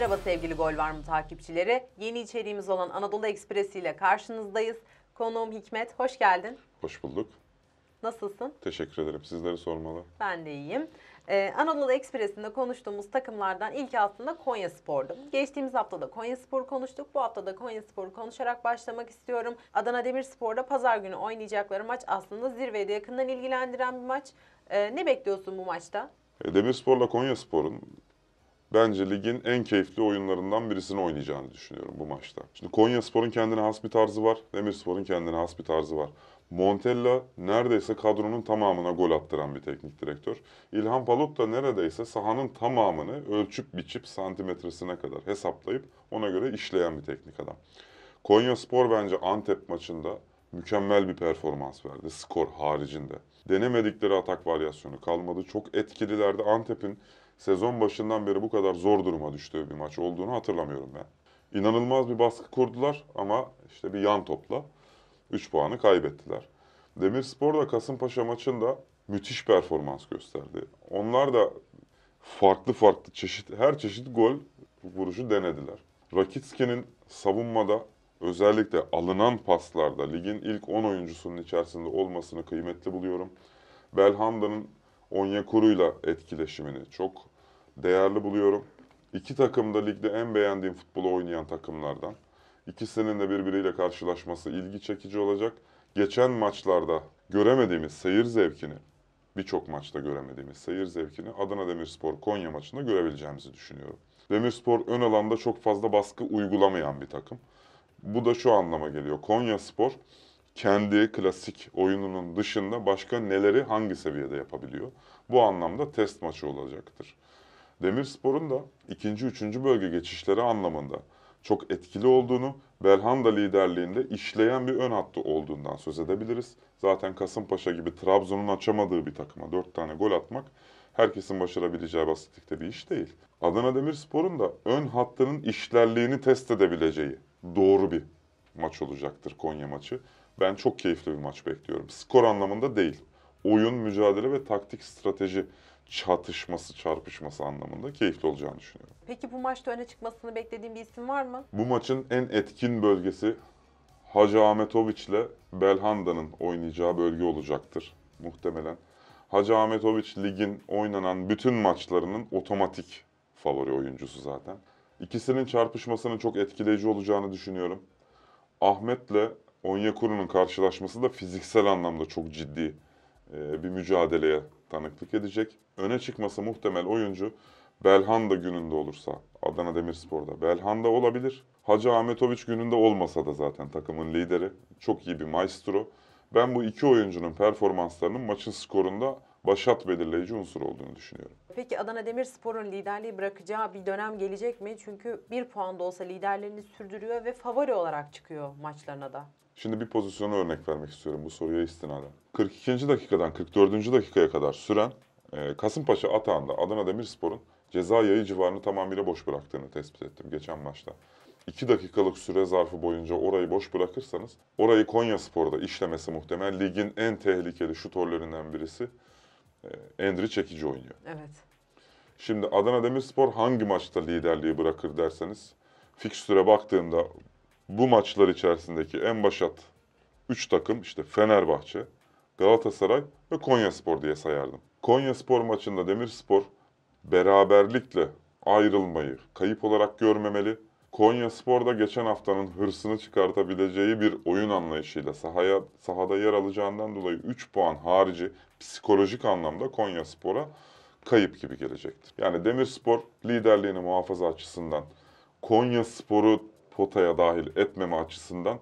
Merhaba sevgili Gol Var mı takipçileri. Yeni içeriğimiz olan Anadolu Ekspresi ile karşınızdayız. Konuğum Hikmet, hoş geldin. Hoş bulduk. Nasılsın? Teşekkür ederim. Sizleri sormalı. Ben de iyiyim. Ee, Anadolu Ekspresi'nde konuştuğumuz takımlardan ilk aslında Konya Spor'du. Geçtiğimiz hafta da Konya Spor konuştuk. Bu hafta da Konya Spor'u konuşarak başlamak istiyorum. Adana Demirspor'da pazar günü oynayacakları maç aslında zirvede yakından ilgilendiren bir maç. Ee, ne bekliyorsun bu maçta? E, Demirspor'la Konya Spor'un bence ligin en keyifli oyunlarından birisini oynayacağını düşünüyorum bu maçta. Şimdi Konya Spor'un kendine has bir tarzı var. Demir Spor'un kendine has bir tarzı var. Montella neredeyse kadronun tamamına gol attıran bir teknik direktör. İlhan Palut da neredeyse sahanın tamamını ölçüp biçip santimetresine kadar hesaplayıp ona göre işleyen bir teknik adam. Konya Spor bence Antep maçında mükemmel bir performans verdi skor haricinde. Denemedikleri atak varyasyonu kalmadı. Çok etkililerdi. Antep'in sezon başından beri bu kadar zor duruma düştüğü bir maç olduğunu hatırlamıyorum ben. İnanılmaz bir baskı kurdular ama işte bir yan topla 3 puanı kaybettiler. Demirspor da Kasımpaşa maçında müthiş performans gösterdi. Onlar da farklı farklı çeşit her çeşit gol vuruşu denediler. Rakitski'nin savunmada özellikle alınan paslarda ligin ilk 10 oyuncusunun içerisinde olmasını kıymetli buluyorum. Belhanda'nın Onyekuru'yla etkileşimini çok değerli buluyorum. İki takım da ligde en beğendiğim futbolu oynayan takımlardan. İkisinin de birbiriyle karşılaşması ilgi çekici olacak. Geçen maçlarda göremediğimiz seyir zevkini, birçok maçta göremediğimiz seyir zevkini Adana Demirspor Konya maçında görebileceğimizi düşünüyorum. Demirspor ön alanda çok fazla baskı uygulamayan bir takım. Bu da şu anlama geliyor. Konya Spor kendi klasik oyununun dışında başka neleri hangi seviyede yapabiliyor? Bu anlamda test maçı olacaktır. Demirspor'un da ikinci, üçüncü bölge geçişleri anlamında çok etkili olduğunu, Belhanda liderliğinde işleyen bir ön hattı olduğundan söz edebiliriz. Zaten Kasımpaşa gibi Trabzon'un açamadığı bir takıma 4 tane gol atmak herkesin başarabileceği basitlikte bir iş değil. Adana Demirspor'un da ön hattının işlerliğini test edebileceği doğru bir maç olacaktır Konya maçı. Ben çok keyifli bir maç bekliyorum. Skor anlamında değil. Oyun, mücadele ve taktik strateji çatışması, çarpışması anlamında keyifli olacağını düşünüyorum. Peki bu maçta öne çıkmasını beklediğin bir isim var mı? Bu maçın en etkin bölgesi Hacı Ahmetoviç ile Belhanda'nın oynayacağı bölge olacaktır muhtemelen. Hacı Ahmetoviç ligin oynanan bütün maçlarının otomatik favori oyuncusu zaten. İkisinin çarpışmasının çok etkileyici olacağını düşünüyorum. Ahmet'le Onyekuru'nun karşılaşması da fiziksel anlamda çok ciddi e, bir mücadeleye tanıklık edecek öne çıkması muhtemel oyuncu Belhanda gününde olursa Adana Demirspor'da Belhanda olabilir. Hacı Ahmetoviç gününde olmasa da zaten takımın lideri. Çok iyi bir maestro. Ben bu iki oyuncunun performanslarının maçın skorunda başat belirleyici unsur olduğunu düşünüyorum. Peki Adana Demirspor'un liderliği bırakacağı bir dönem gelecek mi? Çünkü bir puan da olsa liderlerini sürdürüyor ve favori olarak çıkıyor maçlarına da. Şimdi bir pozisyonu örnek vermek istiyorum bu soruya istinaden. 42. dakikadan 44. dakikaya kadar süren ee, Kasımpaşa atağında Adana Demirspor'un ceza yayı civarını tamamıyla boş bıraktığını tespit ettim geçen maçta. 2 dakikalık süre zarfı boyunca orayı boş bırakırsanız orayı Konya Spor'da işlemesi muhtemel ligin en tehlikeli şutörlerinden birisi e, Endri Çekici oynuyor. Evet. Şimdi Adana Demirspor hangi maçta liderliği bırakır derseniz fikstüre baktığımda bu maçlar içerisindeki en başat 3 takım işte Fenerbahçe, Galatasaray ve Konyaspor diye sayardım. Konyaspor maçında Demirspor beraberlikle ayrılmayı kayıp olarak görmemeli. Konyaspor'da geçen haftanın hırsını çıkartabileceği bir oyun anlayışıyla sahaya sahada yer alacağından dolayı 3 puan harici psikolojik anlamda Konyaspor'a kayıp gibi gelecektir. Yani Demirspor liderliğini muhafaza açısından Konyaspor'u potaya dahil etmeme açısından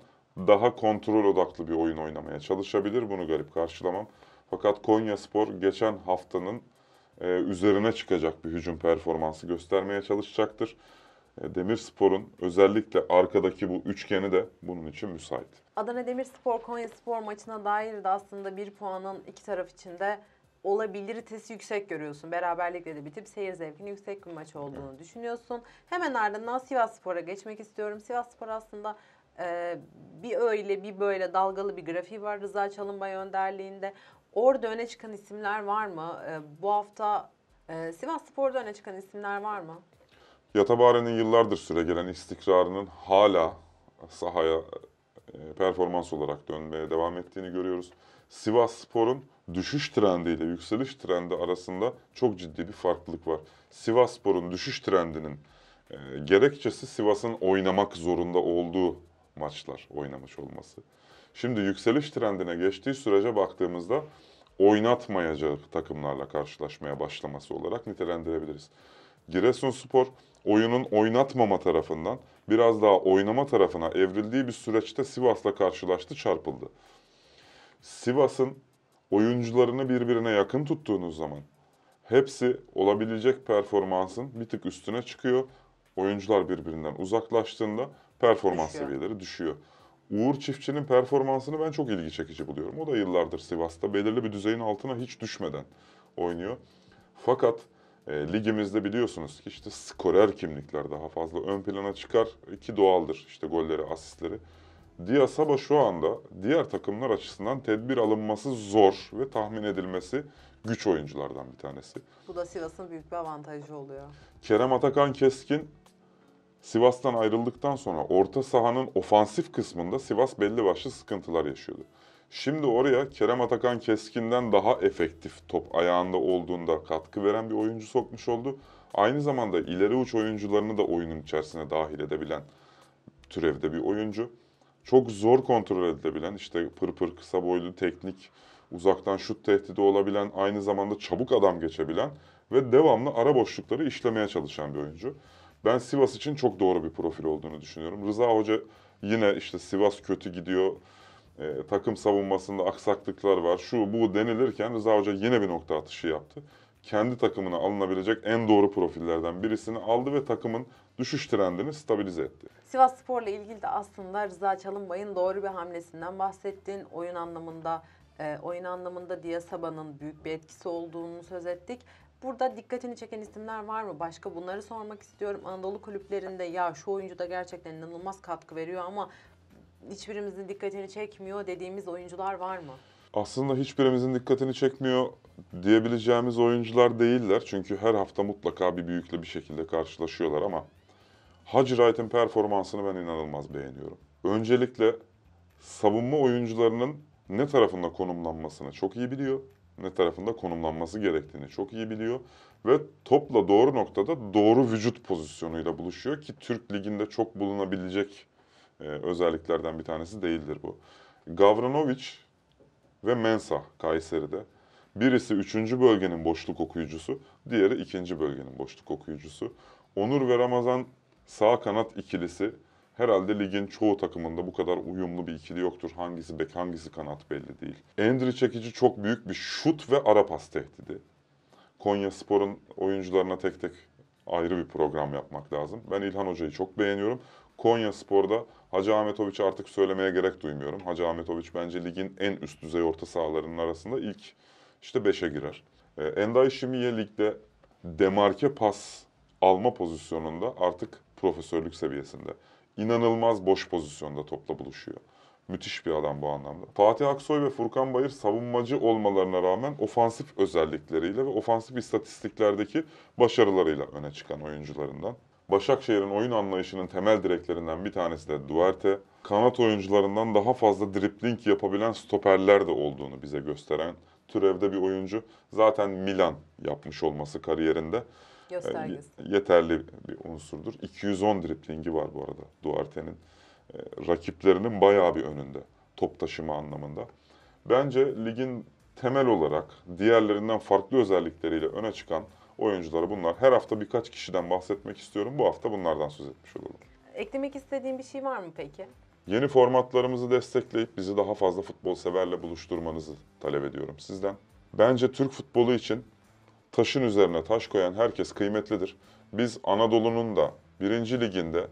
daha kontrol odaklı bir oyun oynamaya çalışabilir. Bunu garip karşılamam. Fakat Konya Spor geçen haftanın e, üzerine çıkacak bir hücum performansı göstermeye çalışacaktır. E, Spor'un özellikle arkadaki bu üçgeni de bunun için müsait. Adana Demir Spor Konya Spor maçına dair de aslında bir puanın iki taraf içinde olabilitesi yüksek görüyorsun. Beraberlikle de bitip seyir zevkini yüksek bir maç olduğunu evet. düşünüyorsun. Hemen ardından Sivas Spor'a geçmek istiyorum. Sivas Spor aslında ee, bir öyle bir böyle dalgalı bir grafiği var Rıza Çalınbay önderliğinde. Orada öne çıkan isimler var mı? Ee, bu hafta e, Sivas Spor'da öne çıkan isimler var mı? Yatabare'nin yıllardır süre gelen istikrarının hala sahaya e, performans olarak dönmeye devam ettiğini görüyoruz. Sivas Spor'un düşüş trendiyle yükseliş trendi arasında çok ciddi bir farklılık var. Sivas Spor'un düşüş trendinin e, gerekçesi Sivas'ın oynamak zorunda olduğu maçlar oynamış olması. Şimdi yükseliş trendine geçtiği sürece baktığımızda oynatmayacağı takımlarla karşılaşmaya başlaması olarak nitelendirebiliriz. Giresunspor oyunun oynatmama tarafından biraz daha oynama tarafına evrildiği bir süreçte Sivas'la karşılaştı, çarpıldı. Sivas'ın oyuncularını birbirine yakın tuttuğunuz zaman hepsi olabilecek performansın bir tık üstüne çıkıyor. Oyuncular birbirinden uzaklaştığında performans düşüyor. seviyeleri düşüyor. Uğur Çiftçi'nin performansını ben çok ilgi çekici buluyorum. O da yıllardır Sivas'ta belirli bir düzeyin altına hiç düşmeden oynuyor. Fakat e, ligimizde biliyorsunuz ki işte skorer kimlikler daha fazla ön plana çıkar ki doğaldır işte golleri, asistleri. Diasaba şu anda diğer takımlar açısından tedbir alınması zor ve tahmin edilmesi güç oyunculardan bir tanesi. Bu da Sivas'ın büyük bir avantajı oluyor. Kerem Atakan Keskin Sivas'tan ayrıldıktan sonra orta sahanın ofansif kısmında Sivas belli başlı sıkıntılar yaşıyordu. Şimdi oraya Kerem Atakan Keskin'den daha efektif top ayağında olduğunda katkı veren bir oyuncu sokmuş oldu. Aynı zamanda ileri uç oyuncularını da oyunun içerisine dahil edebilen türevde bir oyuncu. Çok zor kontrol edilebilen işte pırpır pır kısa boylu teknik uzaktan şut tehdidi olabilen aynı zamanda çabuk adam geçebilen ve devamlı ara boşlukları işlemeye çalışan bir oyuncu ben Sivas için çok doğru bir profil olduğunu düşünüyorum. Rıza Hoca yine işte Sivas kötü gidiyor. E, takım savunmasında aksaklıklar var. Şu bu denilirken Rıza Hoca yine bir nokta atışı yaptı. Kendi takımına alınabilecek en doğru profillerden birisini aldı ve takımın düşüş trendini stabilize etti. Sivas Spor'la ilgili de aslında Rıza Çalınbay'ın doğru bir hamlesinden bahsettin. Oyun anlamında e, oyun anlamında Diasaba'nın büyük bir etkisi olduğunu söz ettik. Burada dikkatini çeken isimler var mı? Başka bunları sormak istiyorum. Anadolu kulüplerinde ya şu oyuncu da gerçekten inanılmaz katkı veriyor ama hiçbirimizin dikkatini çekmiyor dediğimiz oyuncular var mı? Aslında hiçbirimizin dikkatini çekmiyor diyebileceğimiz oyuncular değiller. Çünkü her hafta mutlaka bir büyükle bir şekilde karşılaşıyorlar ama Hacı Wright'ın performansını ben inanılmaz beğeniyorum. Öncelikle savunma oyuncularının ne tarafında konumlanmasını çok iyi biliyor ne tarafında konumlanması gerektiğini çok iyi biliyor. Ve topla doğru noktada doğru vücut pozisyonuyla buluşuyor ki Türk liginde çok bulunabilecek e, özelliklerden bir tanesi değildir bu. Gavranovic ve Mensah Kayseri'de. Birisi üçüncü bölgenin boşluk okuyucusu, diğeri ikinci bölgenin boşluk okuyucusu. Onur ve Ramazan sağ kanat ikilisi Herhalde ligin çoğu takımında bu kadar uyumlu bir ikili yoktur. Hangisi bek, hangisi kanat belli değil. Endri çekici çok büyük bir şut ve ara pas tehdidi. Konya Spor'un oyuncularına tek tek ayrı bir program yapmak lazım. Ben İlhan Hoca'yı çok beğeniyorum. Konya Spor'da Hacı Ahmetoviç'i artık söylemeye gerek duymuyorum. Hacı Ahmetoviç bence ligin en üst düzey orta sahalarının arasında ilk işte 5'e girer. E, Enday Şimiye ligde demarke pas alma pozisyonunda artık profesörlük seviyesinde inanılmaz boş pozisyonda topla buluşuyor. Müthiş bir adam bu anlamda. Fatih Aksoy ve Furkan Bayır savunmacı olmalarına rağmen ofansif özellikleriyle ve ofansif istatistiklerdeki başarılarıyla öne çıkan oyuncularından. Başakşehir'in oyun anlayışının temel direklerinden bir tanesi de Duarte. Kanat oyuncularından daha fazla dripling yapabilen stoperler de olduğunu bize gösteren türevde bir oyuncu. Zaten Milan yapmış olması kariyerinde. Göstergesi. Yeterli bir unsurdur. 210 driplingi var bu arada Duarte'nin. Ee, rakiplerinin bayağı bir önünde top taşıma anlamında. Bence ligin temel olarak diğerlerinden farklı özellikleriyle öne çıkan oyuncuları bunlar. Her hafta birkaç kişiden bahsetmek istiyorum. Bu hafta bunlardan söz etmiş olalım. Eklemek istediğin bir şey var mı peki? Yeni formatlarımızı destekleyip bizi daha fazla futbol severle buluşturmanızı talep ediyorum sizden. Bence Türk futbolu için Taşın üzerine taş koyan herkes kıymetlidir. Biz Anadolu'nun da birinci liginde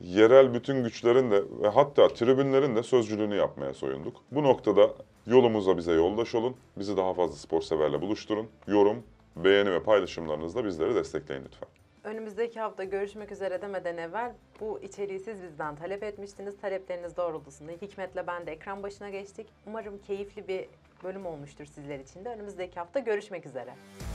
yerel bütün güçlerin de ve hatta tribünlerin de sözcülüğünü yapmaya soyunduk. Bu noktada yolumuza bize yoldaş olun. Bizi daha fazla spor severle buluşturun. Yorum, beğeni ve paylaşımlarınızla bizleri destekleyin lütfen. Önümüzdeki hafta görüşmek üzere demeden evvel bu içeriği siz bizden talep etmiştiniz. Talepleriniz doğrultusunda Hikmet'le ben de ekran başına geçtik. Umarım keyifli bir bölüm olmuştur sizler için de. Önümüzdeki hafta görüşmek üzere.